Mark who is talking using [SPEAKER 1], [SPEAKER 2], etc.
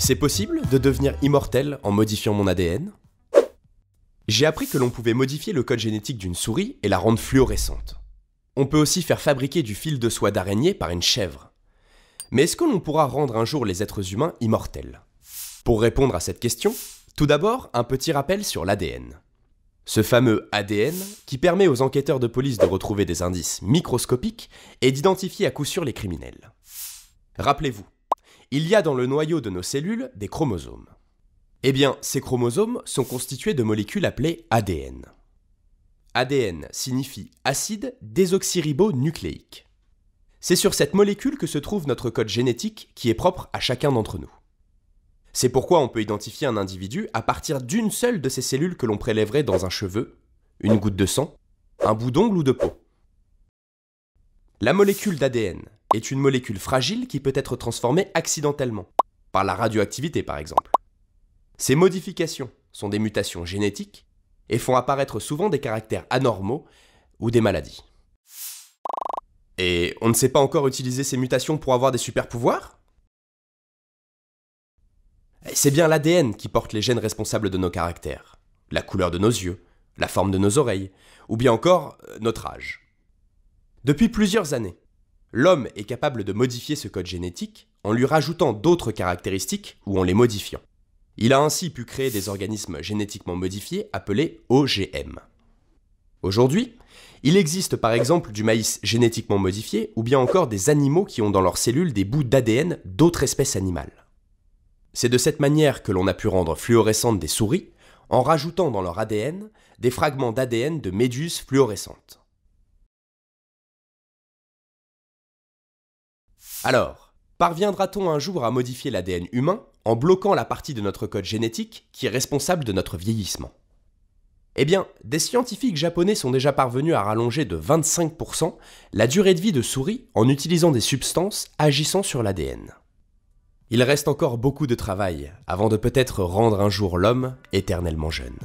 [SPEAKER 1] C'est possible de devenir immortel en modifiant mon ADN J'ai appris que l'on pouvait modifier le code génétique d'une souris et la rendre fluorescente. On peut aussi faire fabriquer du fil de soie d'araignée par une chèvre. Mais est-ce que l'on pourra rendre un jour les êtres humains immortels Pour répondre à cette question, tout d'abord un petit rappel sur l'ADN. Ce fameux ADN qui permet aux enquêteurs de police de retrouver des indices microscopiques et d'identifier à coup sûr les criminels. Rappelez-vous, il y a dans le noyau de nos cellules des chromosomes. Eh bien, ces chromosomes sont constitués de molécules appelées ADN. ADN signifie acide désoxyribonucléique. C'est sur cette molécule que se trouve notre code génétique qui est propre à chacun d'entre nous. C'est pourquoi on peut identifier un individu à partir d'une seule de ces cellules que l'on prélèverait dans un cheveu, une goutte de sang, un bout d'ongle ou de peau. La molécule d'ADN est une molécule fragile qui peut être transformée accidentellement, par la radioactivité par exemple. Ces modifications sont des mutations génétiques et font apparaître souvent des caractères anormaux ou des maladies. Et on ne sait pas encore utiliser ces mutations pour avoir des super pouvoirs eh, C'est bien l'ADN qui porte les gènes responsables de nos caractères, la couleur de nos yeux, la forme de nos oreilles, ou bien encore euh, notre âge. Depuis plusieurs années, L'homme est capable de modifier ce code génétique en lui rajoutant d'autres caractéristiques ou en les modifiant. Il a ainsi pu créer des organismes génétiquement modifiés appelés OGM. Aujourd'hui, il existe par exemple du maïs génétiquement modifié ou bien encore des animaux qui ont dans leurs cellules des bouts d'ADN d'autres espèces animales. C'est de cette manière que l'on a pu rendre fluorescentes des souris en rajoutant dans leur ADN des fragments d'ADN de méduses fluorescentes. Alors, parviendra-t-on un jour à modifier l'ADN humain en bloquant la partie de notre code génétique qui est responsable de notre vieillissement eh bien, des scientifiques japonais sont déjà parvenus à rallonger de 25% la durée de vie de souris en utilisant des substances agissant sur l'ADN. Il reste encore beaucoup de travail avant de peut-être rendre un jour l'homme éternellement jeune.